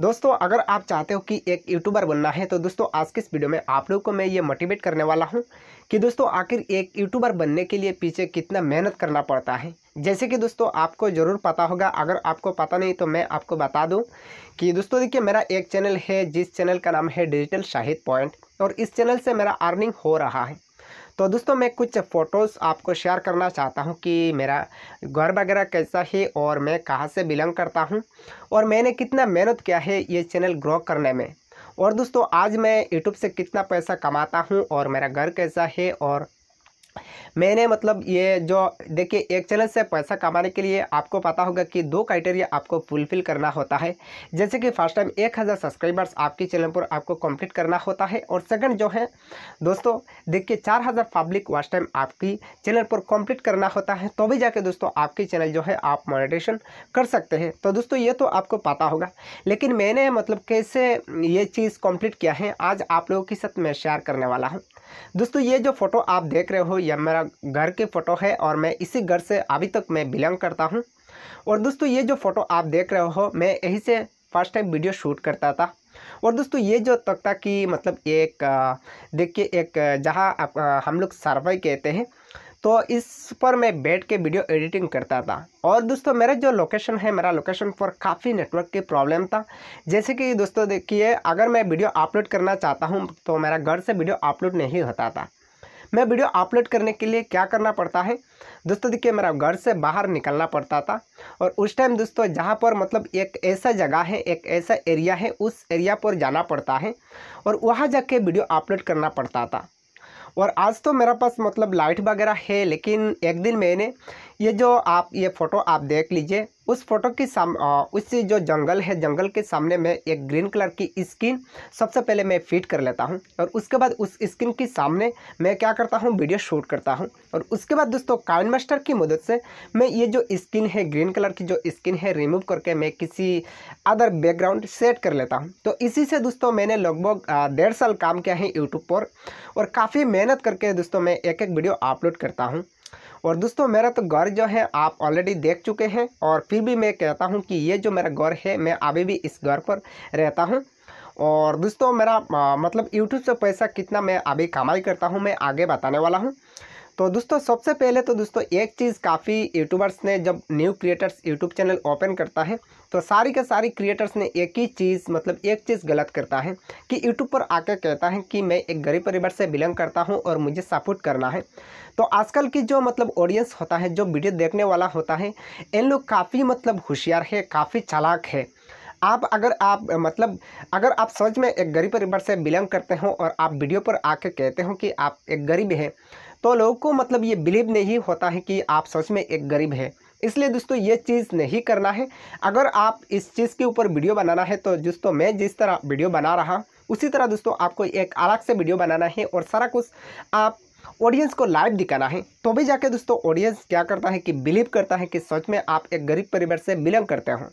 दोस्तों अगर आप चाहते हो कि एक यूट्यूबर बनना है तो दोस्तों आज के इस वीडियो में आप लोग को मैं ये मोटिवेट करने वाला हूँ कि दोस्तों आखिर एक यूट्यूबर बनने के लिए पीछे कितना मेहनत करना पड़ता है जैसे कि दोस्तों आपको ज़रूर पता होगा अगर आपको पता नहीं तो मैं आपको बता दूँ कि दोस्तों देखिए मेरा एक चैनल है जिस चैनल का नाम है डिजिटल शाहिद पॉइंट और इस चैनल से मेरा अर्निंग हो रहा है तो दोस्तों मैं कुछ फ़ोटोज़ आपको शेयर करना चाहता हूँ कि मेरा घर वगैरह कैसा है और मैं कहाँ से बिलोंग करता हूँ और मैंने कितना मेहनत किया है ये चैनल ग्रो करने में और दोस्तों आज मैं यूट्यूब से कितना पैसा कमाता हूँ और मेरा घर कैसा है और मैंने मतलब ये जो देखिए एक चैनल से पैसा कमाने के लिए आपको पता होगा कि दो क्राइटेरिया आपको फुलफिल करना होता है जैसे कि फर्स्ट टाइम एक हज़ार सब्सक्राइबर्स आपके चैनल पर आपको कंप्लीट करना होता है और सेकंड जो है दोस्तों देखिए चार हज़ार पब्लिक वाच टाइम आपकी चैनल पर कंप्लीट करना होता है तो भी जाके दोस्तों आपके चैनल जो है आप मोनिटेशन कर सकते हैं तो दोस्तों ये तो आपको पता होगा लेकिन मैंने मतलब कैसे ये चीज़ कम्प्लीट किया है आज आप लोगों के साथ मैं शेयर करने वाला हूँ दोस्तों ये जो फ़ोटो आप देख रहे हो यह मेरा घर की फ़ोटो है और मैं इसी घर से अभी तक मैं बिलोंग करता हूँ और दोस्तों ये जो फ़ोटो आप देख रहे हो मैं यहीं से फर्स्ट टाइम वीडियो शूट करता था और दोस्तों ये जो तख्ता की मतलब एक देखिए एक जहाँ हम लोग सर्वे कहते हैं तो इस पर मैं बैठ के वीडियो एडिटिंग करता था और दोस्तों मेरा जो लोकेशन है मेरा लोकेशन पर काफ़ी नेटवर्क की प्रॉब्लम था जैसे कि दोस्तों देखिए अगर मैं वीडियो अपलोड करना चाहता हूँ तो मेरा घर से वीडियो अपलोड नहीं होता था मैं वीडियो अपलोड करने के लिए क्या करना पड़ता है दोस्तों देखिए मेरा घर से बाहर निकलना पड़ता था और उस टाइम दोस्तों जहाँ पर मतलब एक ऐसा जगह है एक ऐसा एरिया है उस एरिया पर जाना पड़ता है और वहाँ जाके वीडियो अपलोड करना पड़ता था और आज तो मेरा पास मतलब लाइट वगैरह है लेकिन एक दिन मैंने ये जो आप ये फ़ोटो आप देख लीजिए उस फोटो की साम उस जो जंगल है जंगल के सामने में एक ग्रीन कलर की स्किन सबसे पहले मैं फिट कर लेता हूँ और उसके बाद उस स्किन के सामने मैं क्या करता हूँ वीडियो शूट करता हूँ और उसके बाद दोस्तों काइन मास्टर की मदद से मैं ये जो स्किन है ग्रीन कलर की जो स्किन है रिमूव करके मैं किसी अदर बैकग्राउंड सेट कर लेता हूँ तो इसी से दोस्तों मैंने लगभग डेढ़ साल काम किया है यूट्यूब पर और काफ़ी मेहनत करके दोस्तों मैं एक एक वीडियो अपलोड करता हूँ और दोस्तों मेरा तो घर जो है आप ऑलरेडी देख चुके हैं और फिर भी मैं कहता हूँ कि ये जो मेरा घर है मैं अभी भी इस घर पर रहता हूँ और दोस्तों मेरा मतलब यूट्यूब से पैसा कितना मैं अभी कमाई करता हूँ मैं आगे बताने वाला हूँ तो दोस्तों सबसे पहले तो दोस्तों एक चीज़ काफ़ी यूट्यूबर्स ने जब new creators YouTube channel open करता है तो सारी के सारी क्रिएटर्स ने एक ही चीज़ मतलब एक चीज़ गलत करता है कि यूट्यूब पर आकर कहता है कि मैं एक गरीब परिवार से बिलोंग करता हूँ और मुझे सपोर्ट करना है तो आजकल की जो मतलब ऑडियंस होता है जो वीडियो देखने वाला होता है इन लोग काफ़ी मतलब होशियार है काफ़ी चालाक है आप अगर आप मतलब अगर आप सच में एक गरीब परिवार से बिलोंग करते हो और आप वीडियो पर आके कहते हो कि आप एक गरीब हैं तो लोगों को मतलब ये बिलीव नहीं होता है कि आप सच में एक गरीब है इसलिए दोस्तों ये चीज़ नहीं करना है अगर आप इस चीज़ के ऊपर वीडियो बनाना है तो दोस्तों मैं जिस तरह वीडियो बना रहा उसी तरह दोस्तों आपको एक अलग से वीडियो बनाना है और सारा कुछ आप ऑडियंस को लाइव दिखाना है तो भी जाके दोस्तों ऑडियंस क्या करता है कि बिलीव करता है कि सच में आप एक गरीब परिवार से बिलोंग करते हो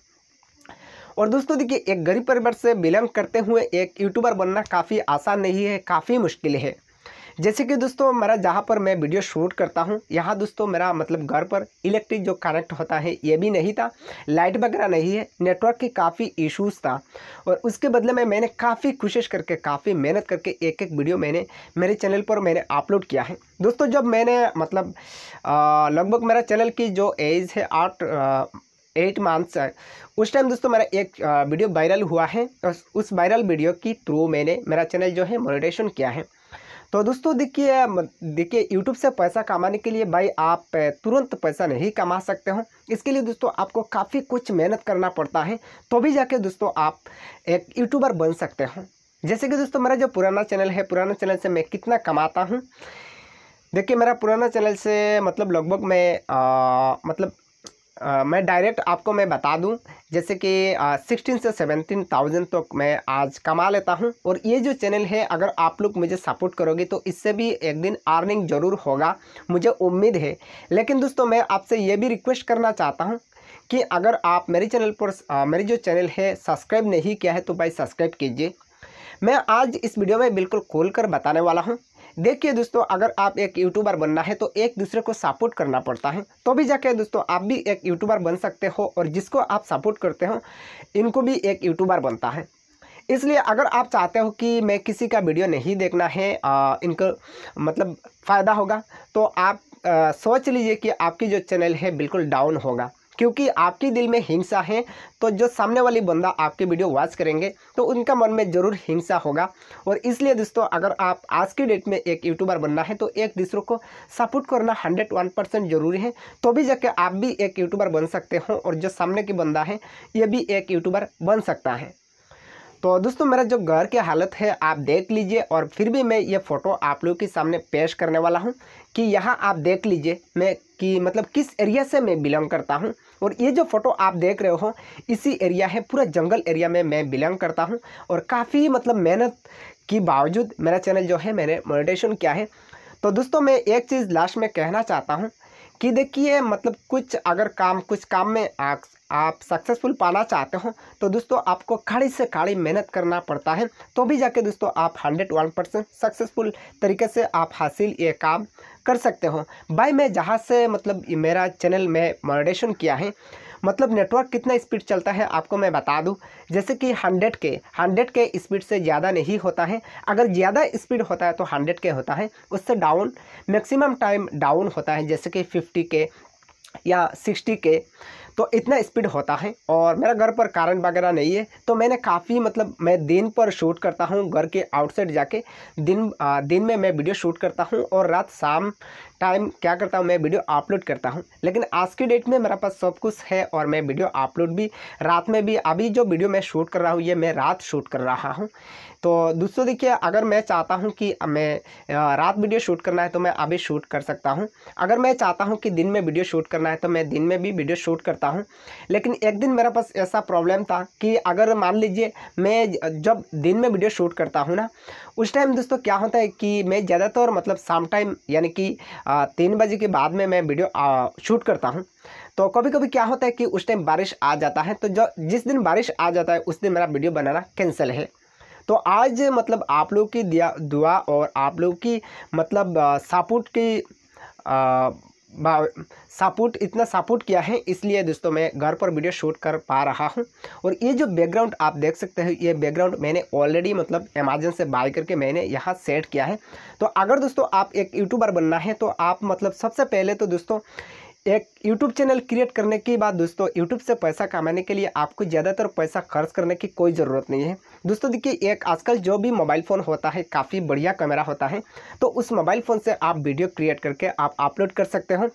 और दोस्तों देखिए एक गरीब परिवार से बिलोंग करते हुए एक यूट्यूबर बनना काफ़ी आसान नहीं है काफ़ी मुश्किल है जैसे कि दोस्तों मेरा जहाँ पर मैं वीडियो शूट करता हूँ यहाँ दोस्तों मेरा मतलब घर पर इलेक्ट्रिक जो कनेक्ट होता है ये भी नहीं था लाइट वगैरह नहीं है नेटवर्क की काफ़ी इशूज़ था और उसके बदले में मैंने काफ़ी कोशिश करके काफ़ी मेहनत करके एक एक वीडियो मैंने मेरे चैनल पर मैंने अपलोड किया है दोस्तों जब मैंने मतलब लगभग मेरा चैनल की जो एज है आठ एट मंथ्स उस टाइम दोस्तों मेरा एक वीडियो वायरल हुआ है और उस वायरल वीडियो की थ्रू मैंने मेरा चैनल जो है मोनिटेशन किया है तो दोस्तों देखिए देखिए यूट्यूब से पैसा कमाने के लिए भाई आप तुरंत पैसा नहीं कमा सकते हो इसके लिए दोस्तों आपको काफ़ी कुछ मेहनत करना पड़ता है तो भी जाके दोस्तों आप एक यूट्यूबर बन सकते हो जैसे कि दोस्तों मेरा जो पुराना चैनल है पुराना चैनल से मैं कितना कमाता हूँ देखिए मेरा पुराना चैनल से मतलब लगभग मैं आ, मतलब आ, मैं डायरेक्ट आपको मैं बता दूं जैसे कि सिक्सटीन से सेवनटीन थाउजेंड तक तो मैं आज कमा लेता हूं और ये जो चैनल है अगर आप लोग मुझे सपोर्ट करोगे तो इससे भी एक दिन अर्निंग ज़रूर होगा मुझे उम्मीद है लेकिन दोस्तों मैं आपसे ये भी रिक्वेस्ट करना चाहता हूँ कि अगर आप मेरे चैनल पर मेरी जो चैनल है सब्सक्राइब नहीं किया है तो भाई सब्सक्राइब कीजिए मैं आज इस वीडियो में बिल्कुल खोल कर बताने वाला हूँ देखिए दोस्तों अगर आप एक यूट्यूबर बनना है तो एक दूसरे को सपोर्ट करना पड़ता है तो भी जाके दोस्तों आप भी एक यूट्यूबर बन सकते हो और जिसको आप सपोर्ट करते हो इनको भी एक यूट्यूबर बनता है इसलिए अगर आप चाहते हो कि मैं किसी का वीडियो नहीं देखना है इनको मतलब फ़ायदा होगा तो आप आ, सोच लीजिए कि आपकी जो चैनल है बिल्कुल डाउन होगा क्योंकि आपके दिल में हिंसा है तो जो सामने वाली बंदा आपकी वीडियो वॉच करेंगे तो उनका मन में ज़रूर हिंसा होगा और इसलिए दोस्तों अगर आप आज के डेट में एक यूट्यूबर बनना है तो एक दूसरों को सपोर्ट करना हंड्रेड वन परसेंट ज़रूरी है तो भी जाके आप भी एक यूट्यूबर बन सकते हो और जो सामने की बंदा है ये भी एक यूट्यूबर बन सकता है तो दोस्तों मेरा जो घर की हालत है आप देख लीजिए और फिर भी मैं ये फ़ोटो आप लोगों के सामने पेश करने वाला हूँ कि यहाँ आप देख लीजिए मैं कि मतलब किस एरिया से मैं बिलोंग करता हूँ और ये जो फ़ोटो आप देख रहे हो इसी एरिया है पूरा जंगल एरिया में मैं बिलोंग करता हूँ और काफ़ी मतलब मेहनत के बावजूद मेरा चैनल जो है मैंने मोनिटेशन किया है तो दोस्तों मैं एक चीज़ लास्ट में कहना चाहता हूँ कि देखिए मतलब कुछ अगर काम कुछ काम में आप सक्सेसफुल पाना चाहते हो तो दोस्तों आपको कड़ी से कड़ी मेहनत करना पड़ता है तो भी जाके दोस्तों आप हंड्रेड वन परसेंट सक्सेसफुल तरीके से आप हासिल ये काम कर सकते हो भाई मैं जहाँ से मतलब मेरा चैनल में मॉडरेशन किया है मतलब नेटवर्क कितना स्पीड चलता है आपको मैं बता दूं जैसे कि हंड्रेड के हंड्रेड के स्पीड से ज़्यादा नहीं होता है अगर ज़्यादा स्पीड होता है तो हंड्रेड के होता है उससे डाउन मैक्सिमम टाइम डाउन होता है जैसे कि फिफ्टी के या सिक्सटी के तो इतना स्पीड होता है और मेरा घर पर कारण वगैरह नहीं है तो मैंने काफ़ी मतलब मैं दिन पर शूट करता हूँ घर के आउटसाइड जाके दिन आ, दिन में मैं वीडियो शूट करता हूँ और रात शाम टाइम क्या करता हूँ मैं वीडियो अपलोड करता हूँ लेकिन आज की डेट में मेरा पास सब कुछ है और मैं वीडियो अपलोड भी रात में भी अभी जो वीडियो मैं शूट कर रहा हूँ ये मैं रात शूट कर रहा हूँ तो दोस्तों देखिए अगर मैं चाहता हूँ कि मैं रात वीडियो शूट करना है तो मैं अभी शूट कर सकता हूँ अगर मैं चाहता हूँ कि दिन में वीडियो शूट करना है तो मैं दिन में भी वीडियो शूट करता हूँ लेकिन एक दिन मेरे पास ऐसा प्रॉब्लम था कि अगर मान लीजिए मैं जब दिन में वीडियो शूट करता हूँ ना उस टाइम दोस्तों क्या होता है कि मैं ज़्यादातर मतलब शाम टाइम यानी कि तीन बजे के बाद में मैं वीडियो शूट करता हूँ तो कभी कभी क्या होता है कि उस टाइम बारिश आ जाता है तो जो जिस दिन बारिश आ जाता है उस दिन मेरा वीडियो बनाना कैंसिल है तो आज मतलब आप लोग की दिया दुआ और आप लोग की मतलब सपोर्ट की सपोर्ट इतना सपोर्ट किया है इसलिए दोस्तों मैं घर पर वीडियो शूट कर पा रहा हूँ और ये जो बैकग्राउंड आप देख सकते हैं ये बैकग्राउंड मैंने ऑलरेडी मतलब अमेजन से बाय करके मैंने यहाँ सेट किया है तो अगर दोस्तों आप एक यूट्यूबर बनना है तो आप मतलब सबसे पहले तो दोस्तों एक यूट्यूब चैनल क्रिएट करने के बाद दोस्तों यूट्यूब से पैसा कमाने के लिए आपको ज़्यादातर पैसा खर्च करने की कोई ज़रूरत नहीं है दोस्तों देखिए एक आजकल जो भी मोबाइल फ़ोन होता है काफ़ी बढ़िया कैमरा होता है तो उस मोबाइल फ़ोन से आप वीडियो क्रिएट करके आप अपलोड कर सकते हो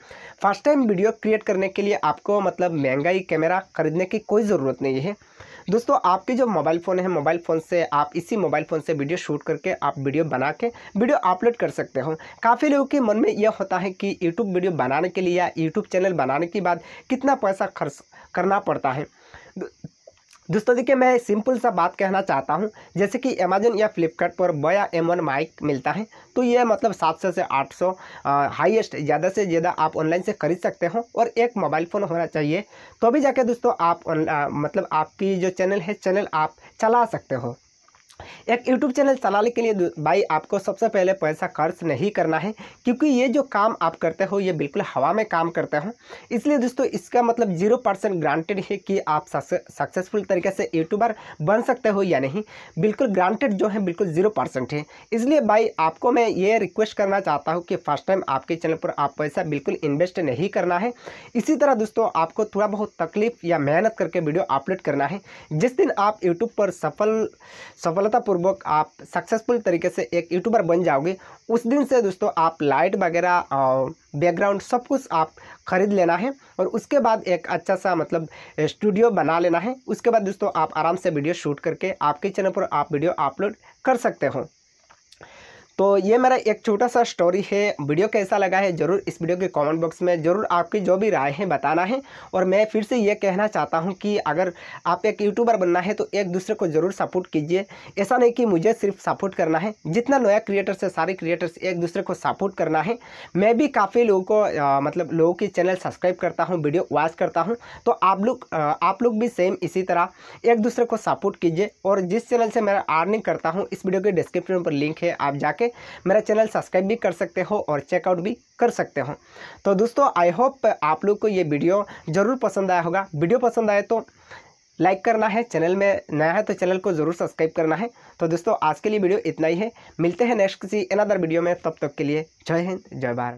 फर्स्ट टाइम वीडियो क्रिएट करने के लिए आपको मतलब महंगाई कैमरा खरीदने की कोई ज़रूरत नहीं है दोस्तों आपके जो मोबाइल फ़ोन है मोबाइल फ़ोन से आप इसी मोबाइल फ़ोन से वीडियो शूट करके आप वीडियो बना के वीडियो अपलोड कर सकते हो काफ़ी लोगों के मन में यह होता है कि यूट्यूब वीडियो बनाने के लिए या यूट्यूब चैनल बनाने के बाद कितना पैसा खर्च करना पड़ता है दोस्तों देखिए मैं सिंपल सा बात कहना चाहता हूँ जैसे कि अमेजोन या फ्लिपकार्ट पर बया एम वन माइक मिलता है तो ये मतलब 700 से 800 हाइएस्ट ज़्यादा से ज़्यादा आप ऑनलाइन से खरीद सकते हो और एक मोबाइल फ़ोन होना चाहिए तो अभी जाके दोस्तों आप आ, मतलब आपकी जो चैनल है चैनल आप चला सकते हो एक यूट्यूब चैनल चलाने के लिए भाई आपको सबसे पहले पैसा खर्च नहीं करना है क्योंकि ये जो काम आप करते हो ये बिल्कुल हवा में काम करते हो इसलिए दोस्तों इसका मतलब जीरो परसेंट ग्रांटेड है कि आप सक्सेसफुल तरीके से यूट्यूबर बन सकते हो या नहीं बिल्कुल ग्रांटेड जो है बिल्कुल जीरो परसेंट है इसलिए भाई आपको मैं ये रिक्वेस्ट करना चाहता हूँ कि फर्स्ट टाइम आपके चैनल पर आप पैसा बिल्कुल इन्वेस्ट नहीं करना है इसी तरह दोस्तों आपको थोड़ा बहुत तकलीफ या मेहनत करके वीडियो अपलोड करना है जिस दिन आप यूट्यूब पर सफल सफल सफलतापूर्वक आप सक्सेसफुल तरीके से एक यूट्यूबर बन जाओगे उस दिन से दोस्तों आप लाइट वगैरह बैकग्राउंड सब कुछ आप खरीद लेना है और उसके बाद एक अच्छा सा मतलब स्टूडियो बना लेना है उसके बाद दोस्तों आप आराम से वीडियो शूट करके आपके चैनल पर आप वीडियो अपलोड कर सकते हो तो ये मेरा एक छोटा सा स्टोरी है वीडियो कैसा लगा है ज़रूर इस वीडियो के कमेंट बॉक्स में ज़रूर आपकी जो भी राय है बताना है और मैं फिर से ये कहना चाहता हूँ कि अगर आप एक यूट्यूबर बनना है तो एक दूसरे को ज़रूर सपोर्ट कीजिए ऐसा नहीं कि मुझे सिर्फ सपोर्ट करना है जितना नया क्रिएटर्स है सारे क्रिएटर्स एक दूसरे को सपोर्ट करना है मैं भी काफ़ी लोगों को आ, मतलब लोगों के चैनल सब्सक्राइब करता हूँ वीडियो वॉच करता हूँ तो आप लोग आप लोग भी सेम इसी तरह एक दूसरे को सपोर्ट कीजिए और जिस चैनल से मैं अर्निंग करता हूँ इस वीडियो के डिस्क्रिप्शन पर लिंक है आप जाके मेरा चैनल सब्सक्राइब भी कर सकते हो और चेकआउट भी कर सकते हो तो दोस्तों आई होप आप लोग को ये वीडियो ज़रूर पसंद आया होगा वीडियो पसंद आए तो लाइक करना है चैनल में नया है तो चैनल को ज़रूर सब्सक्राइब करना है तो दोस्तों आज के लिए वीडियो इतना ही है मिलते हैं नेक्स्ट किसी अनदर वीडियो में तब तक के लिए जय हिंद जय भारत